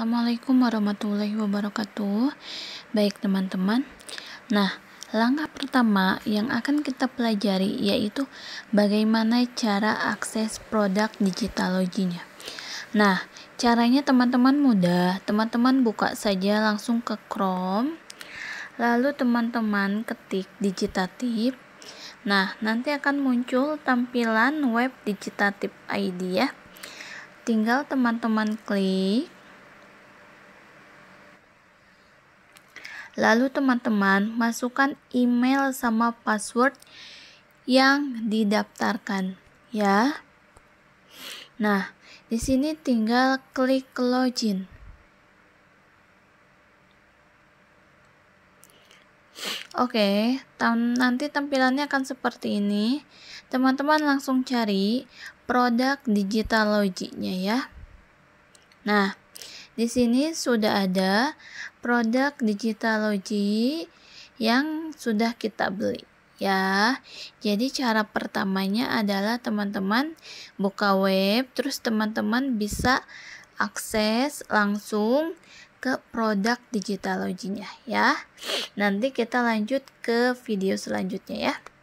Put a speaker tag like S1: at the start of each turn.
S1: Assalamualaikum warahmatullahi wabarakatuh. Baik, teman-teman. Nah, langkah pertama yang akan kita pelajari yaitu bagaimana cara akses produk digitaloginya. Nah, caranya teman-teman mudah. Teman-teman buka saja langsung ke Chrome. Lalu teman-teman ketik digitatif. Nah, nanti akan muncul tampilan web digitatif ID ya. Tinggal teman-teman klik Lalu teman-teman masukkan email sama password yang didaftarkan ya. Nah, di sini tinggal klik login. Oke, tam nanti tampilannya akan seperti ini. Teman-teman langsung cari produk digital logiknya ya. Nah, di sini sudah ada produk digitalogy yang sudah kita beli ya. Jadi cara pertamanya adalah teman-teman buka web terus teman-teman bisa akses langsung ke produk nya ya. Nanti kita lanjut ke video selanjutnya ya.